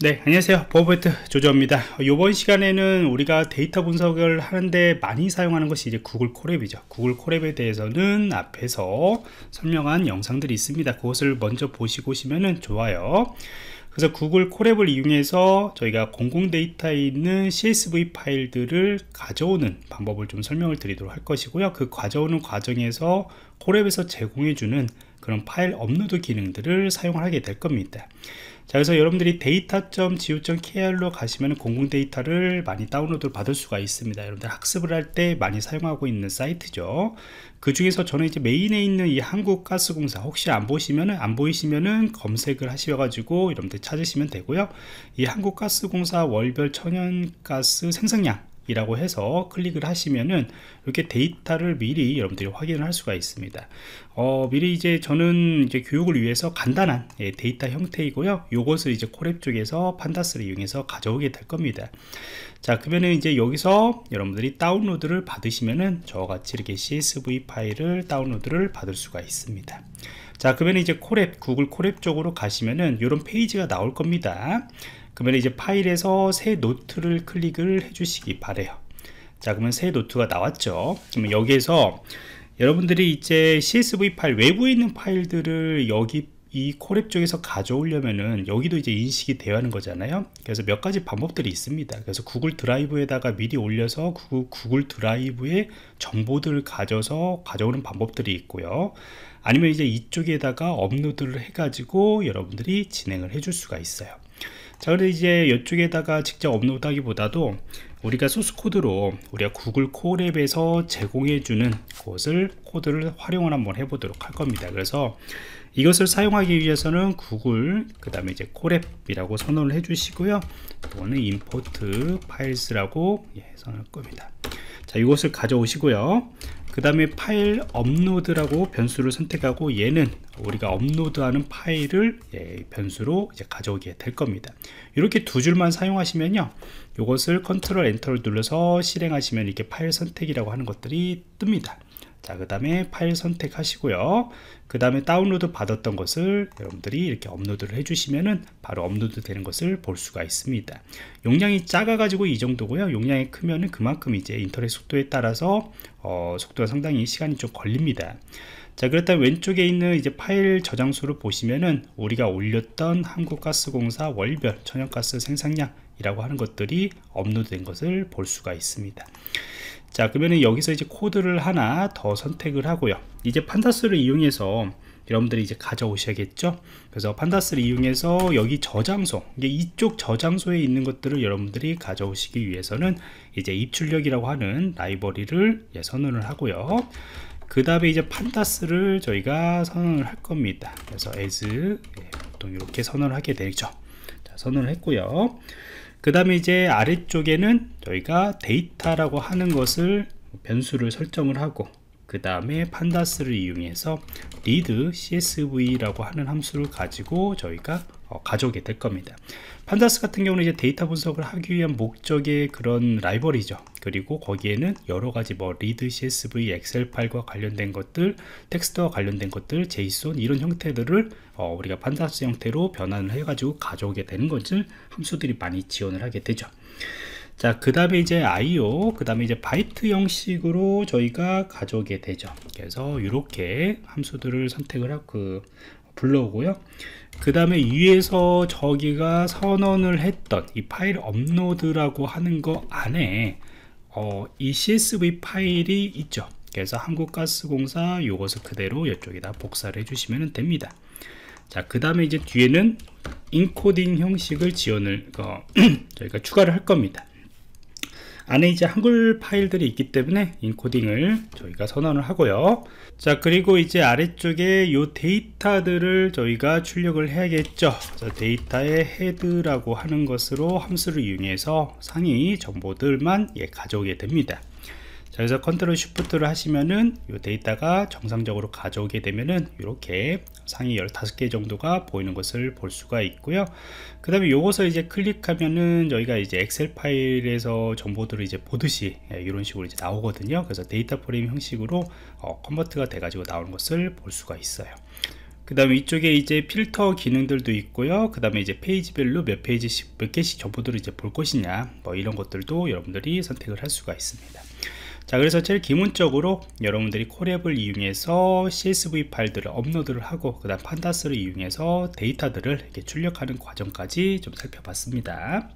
네 안녕하세요 버버트 조조입니다 요번 시간에는 우리가 데이터 분석을 하는데 많이 사용하는 것이 이제 구글 콜랩이죠 구글 콜랩에 대해서는 앞에서 설명한 영상들이 있습니다 그것을 먼저 보시고 오시면 좋아요 그래서 구글 콜랩을 이용해서 저희가 공공 데이터에 있는 CSV 파일들을 가져오는 방법을 좀 설명을 드리도록 할 것이고요 그 가져오는 과정에서 콜랩에서 제공해주는 그런 파일 업로드 기능들을 사용하게 될 겁니다 자 그래서 여러분들이 데이터.gu.kr로 가시면 공공 데이터를 많이 다운로드 받을 수가 있습니다 여러분들 학습을 할 때 많이 사용하고 있는 사이트죠 그 중에서 저는 이제 메인에 있는 이 한국가스공사 혹시 안 보시면은 안 보이시면은 검색을 하셔가지고 여러분들 찾으시면 되고요 이 한국가스공사 월별 천연가스 생성량 이라고 해서 클릭을 하시면은 이렇게 데이터를 미리 여러분들이 확인을 할 수가 있습니다 어, 미리 이제 저는 이제 교육을 위해서 간단한 예, 데이터 형태이고요 요것을 이제 코랩 쪽에서 판다스를 이용해서 가져오게 될 겁니다 자 그러면은 이제 여기서 여러분들이 다운로드를 받으시면은 저같이 와 이렇게 csv 파일을 다운로드를 받을 수가 있습니다 자 그러면 이제 코랩 구글 코랩 쪽으로 가시면은 이런 페이지가 나올 겁니다 그러면 이제 파일에서 새 노트를 클릭을 해주시기 바래요 자 그러면 새 노트가 나왔죠 그러면 여기에서 여러분들이 이제 CSV 파일 외부에 있는 파일들을 여기 이 코랩 쪽에서 가져오려면은 여기도 이제 인식이 되어야 하는 거잖아요 그래서 몇 가지 방법들이 있습니다 그래서 구글 드라이브에다가 미리 올려서 구글, 구글 드라이브에 정보들을 가져서 가져오는 방법들이 있고요 아니면 이제 이쪽에다가 업로드를 해가지고 여러분들이 진행을 해줄 수가 있어요 자 그래서 이제 이쪽에다가 직접 업로드하기보다도 우리가 소스 코드로 우리가 구글 코랩에서 제공해주는 것을 코드를 활용을 한번 해보도록 할 겁니다. 그래서 이것을 사용하기 위해서는 구글 그 다음에 이제 코랩이라고 선언을 해주시고요. 또는 i m p 임포트 파일스라고 예, 선언할 겁니다. 자 이것을 가져오시고요 그 다음에 파일 업로드라고 변수를 선택하고 얘는 우리가 업로드하는 파일을 예, 변수로 이제 가져오게 될 겁니다 이렇게 두 줄만 사용하시면요 이것을 컨트롤 엔터를 눌러서 실행하시면 이렇게 파일 선택이라고 하는 것들이 뜹니다 자, 그 다음에 파일 선택하시고요. 그 다음에 다운로드 받았던 것을 여러분들이 이렇게 업로드를 해주시면은 바로 업로드 되는 것을 볼 수가 있습니다. 용량이 작아가지고 이 정도고요. 용량이 크면은 그만큼 이제 인터넷 속도에 따라서 어, 속도가 상당히 시간이 좀 걸립니다. 자 그렇다면 왼쪽에 있는 이제 파일 저장소를 보시면은 우리가 올렸던 한국가스공사 월별 천연가스 생산량이라고 하는 것들이 업로드된 것을 볼 수가 있습니다. 자 그러면 여기서 이제 코드를 하나 더 선택을 하고요 이제 판다스를 이용해서 여러분들이 이제 가져오셔야겠죠 그래서 판다스를 이용해서 여기 저장소 이제 이쪽 저장소에 있는 것들을 여러분들이 가져오시기 위해서는 이제 입출력이라고 하는 라이버리를 예, 선언을 하고요 그 다음에 이제 판다스를 저희가 선언을 할 겁니다 그래서 as 예, 보통 이렇게 선언을 하게 되죠 자, 선언을 했고요 그 다음에 이제 아래쪽에는 저희가 데이터라고 하는 것을 변수를 설정을 하고 그 다음에 판다스를 이용해서 리드 csv라고 하는 함수를 가지고 저희가 어, 가져오게 될 겁니다 판다스 같은 경우는 이제 데이터 분석을 하기 위한 목적의 그런 라이벌이죠 그리고 거기에는 여러 가지 뭐 리드 csv 엑셀 파일과 관련된 것들 텍스트와 관련된 것들 json 이런 형태들을 어, 우리가 판다스 형태로 변환을 해 가지고 가져오게 되는 것을 함수들이 많이 지원을 하게 되죠 자, 그 다음에 이제 IO, 그 다음에 이제 바이트 형식으로 저희가 가져오게 되죠. 그래서 이렇게 함수들을 선택을 하고 그 불러오고요. 그 다음에 위에서 저기가 선언을 했던 이 파일 업로드라고 하는 거 안에 어, 이 CSV 파일이 있죠. 그래서 한국가스공사 요것을 그대로 이쪽에다 복사를 해주시면 됩니다. 자, 그 다음에 이제 뒤에는 인코딩 형식을 지원을, 어, 저희가 추가를 할 겁니다. 안에 이제 한글 파일들이 있기 때문에 인코딩을 저희가 선언을 하고요 자 그리고 이제 아래쪽에 이 데이터들을 저희가 출력을 해야겠죠 자, 데이터의 헤드라고 하는 것으로 함수를 이용해서 상위 정보들만 예, 가져오게 됩니다 자, 여기서 컨트롤 쉬프트를 하시면은 이 데이터가 정상적으로 가져오게 되면은 이렇게 상위 15개 정도가 보이는 것을 볼 수가 있고요. 그 다음에 요것을 이제 클릭하면은 저희가 이제 엑셀 파일에서 정보들을 이제 보듯이 이런 예, 식으로 이제 나오거든요. 그래서 데이터 프레임 형식으로 어, 컨버트가 돼가지고 나오는 것을 볼 수가 있어요. 그 다음에 이쪽에 이제 필터 기능들도 있고요 그 다음에 이제 페이지별로 몇 페이지씩 몇 개씩 정보들을 이제 볼 것이냐 뭐 이런 것들도 여러분들이 선택을 할 수가 있습니다 자 그래서 제일 기본적으로 여러분들이 코랩을 이용해서 CSV 파일들을 업로드를 하고 그 다음 판다스를 이용해서 데이터들을 이렇게 출력하는 과정까지 좀 살펴봤습니다